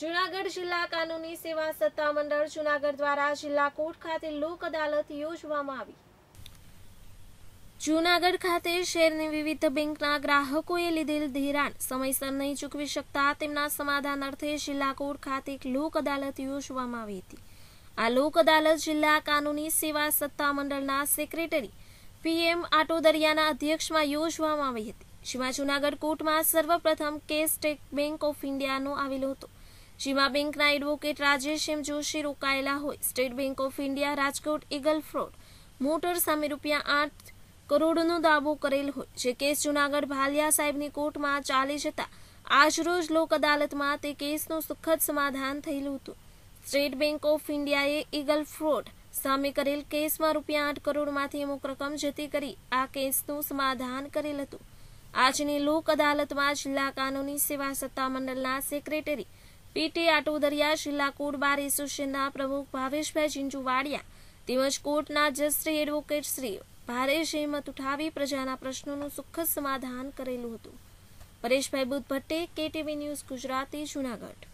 જુનાગઢ જિલ્લા કાનૂની સેવા સત્તા મંડળ જુનાગઢ દ્વારા જિલ્લા કોર્ટ ખાતે લોક અદાલત યોજવામાં આવી જૂનાગઢ ખાતે શહેરની વિવિધ બેંકના ગ્રાહકોએ લીધેલ ધિરાણ સમયસર નહીં ચૂકવી શકતા તેમના સમાધાન અર્થે જિલ્લા કોર્ટ ખાતે એક લોક અદાલત યોજવામાં આવી હતી આ લોક અદાલત જિલ્લા કાનૂની સેવા સત્તા મંડળના સેક્રેટરી પીએમ આટોદરિયાના અધ્યક્ષમાં યોજવામાં આવી હતી જેમાં જૂનાગઢ કોર્ટમાં સર્વપ્રથમ કેસ ટેક બેંક ઓફ ઇન્ડિયાનો આવેલો હતો જેમાં બેંકના એડવોકેટ રાજેશ એમ જોશી રોકાયેલા હોય state bank of India Rajkot eagle fraud motor સામે રૂપિયા આઠ કરોડનો દાવો કરેલ હોય જે કેસ જુનાગઢ ભાલિયા સાહેબની કોર્ટમાં ચાલી જતા આજરોજ લોક અદાલતમાં તે કેસનું સુખદ સમાધાન થયેલું હતું સ્ટેટ બેંક ઓફ ઇન્ડિયાએ ઇગલ ફ્રોડ સામે કરેલ કેસમાં રૂપિયા આઠ કરોડમાંથી અમુક રકમ જતી કરી આ કેસનું સમાધાન કરેલ હતું આજની લોક અદાલતમાં જિલ્લા કાનૂની સેવા સત્તામંડળના સેક્રેટરી પીટી આટોદરિયા જિલ્લા કોર્ટ બાર એસોસિએશનના પ્રમુખ ભાવેશભાઈ ઝીંઝુવાડિયા તેમજ કોર્ટના જજ એડવોકેટ શ્રી ભારે હિંમત ઉઠાવી પ્રજાના પ્રશ્નોનું સુખદ સમાધાન કરેલું હતું પરેશભાઈ બુદ્ધ ભટ્ટે કેટીવી ન્યૂઝ ગુજરાતી જુનાગઢ